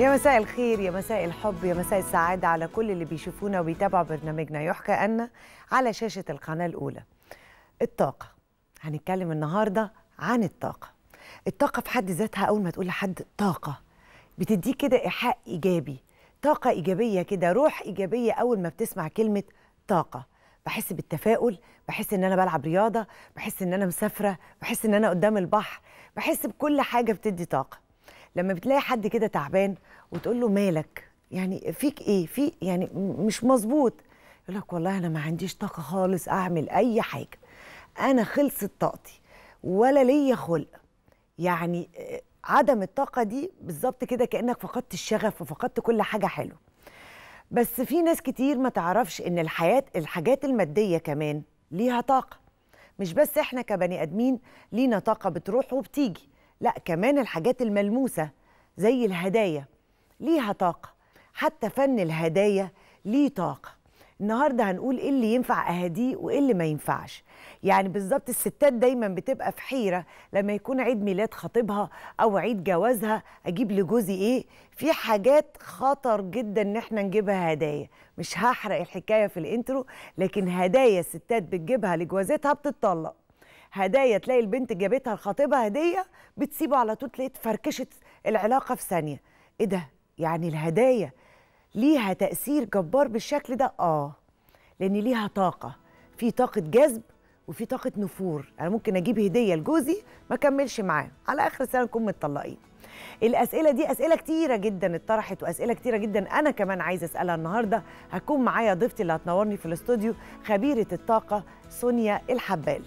يا مساء الخير يا مساء الحب يا مساء السعادة على كل اللي بيشوفونا وبيتابعوا برنامجنا يحكى أن على شاشة القناة الأولى الطاقة هنتكلم النهاردة عن الطاقة الطاقة في حد ذاتها أول ما تقول لحد طاقة بتديك كده إيحاء إيجابي طاقة إيجابية كده روح إيجابية أول ما بتسمع كلمة طاقة بحس بالتفاؤل بحس ان انا بلعب رياضه بحس ان انا مسافره بحس ان انا قدام البحر بحس بكل حاجه بتدي طاقه لما بتلاقي حد كده تعبان وتقول له مالك يعني فيك ايه في يعني مش مظبوط يقول لك والله انا ما عنديش طاقه خالص اعمل اي حاجه انا خلصت طاقتي ولا ليا خلق يعني آه، عدم الطاقه دي بالظبط كده كانك فقدت الشغف وفقدت كل حاجه حلوه بس في ناس كتير ما تعرفش ان الحياه الحاجات الماديه كمان ليها طاقه مش بس احنا كبني ادمين لينا طاقه بتروح وبتيجي لا كمان الحاجات الملموسة زي الهدايا ليها طاقة حتى فن الهدايا ليه طاقة النهارده هنقول ايه اللي ينفع اهديه وايه اللي ما ينفعش يعني بالظبط الستات دايما بتبقى في حيره لما يكون عيد ميلاد خطيبها او عيد جوازها اجيب لجوزي ايه في حاجات خطر جدا ان احنا نجيبها هدايا مش هحرق الحكايه في الانترو لكن هدايا الستات بتجيبها لجوازتها بتتطلق هدايا تلاقي البنت جابتها لخطيبها هديه بتسيبه على طول تلاقي فركشت العلاقه في ثانيه ايه ده يعني الهدايا ليها تاثير جبار بالشكل ده اه لان ليها طاقه في طاقه جذب وفي طاقه نفور انا ممكن اجيب هديه لجوزي ما اكملش معاه على اخر السنه نكون متطلقين الاسئله دي اسئله كتيره جدا اتطرحت واسئله كتيره جدا انا كمان عايزه اسالها النهارده هكون معايا ضيفتي اللي هتنورني في الاستوديو خبيره الطاقه سونيا الحبال